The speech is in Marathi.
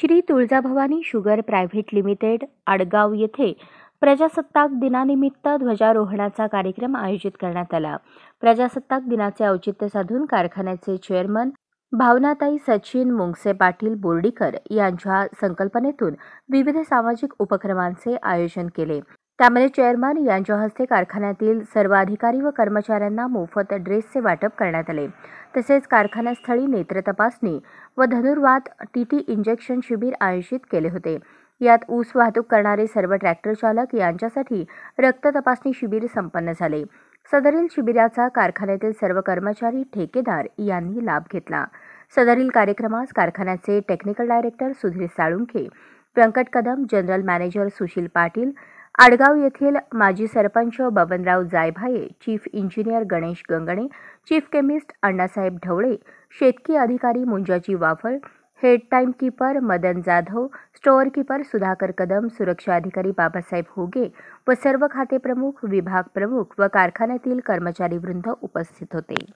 Shri Tuljabhavani sugar private limited Adgaon येथे प्रजासत्ताक दिनानिमित्त ध्वजारोहणाचा कार्यक्रम आयोजित करण्यात आला प्रजासत्ताक दिनाचे औचित्य साधून कारखान्याचे चेअरमन भावनाताई सचिन मुंगसे पाटील बोर्डीकर यांच्या संकल्पनेतून विविध सामाजिक उपक्रमांचे आयोजन केले त्यामध्ये चेअरमन यांच्या हस्ते कारखान्यातील सर्व अधिकारी व कर्मचाऱ्यांना मोफत ड्रेसचे वाटप करण्यात आले तसेच कारखान्यास्थळी नेत्र तपासणी व धनुर्वात टीटी इंजेक्शन शिबिर आयोजित केले होते यात ऊस वाहतूक करणारे सर्व ट्रॅक्टर चालक यांच्यासाठी रक्त तपासणी शिबिर संपन्न झाले सदरील शिबिराचा कारखान्यातील सर्व कर्मचारी ठेकेदार यांनी लाभ घेतला सदरील कार्यक्रमास कारखान्याचे technical director Sudhir Salunkhe Vyankat Kadam general manager Sushil Patil Adgaon येथील माजी sarpanch Babanrao Jaybhaye chief engineer Ganesh Gangane chief chemist Annasaheb Dhawale शेतकी अधिकारी Munjaji Waphal head keeper Madan Jadhav store keeper Sudhakar Kadam सुरक्षा अधिकारी बाबासाहेब होगे व सर्व खातेप्रमुख विभाग प्रमुख व कारखान्यातील कर्मचारी वृंद उपस्थित होते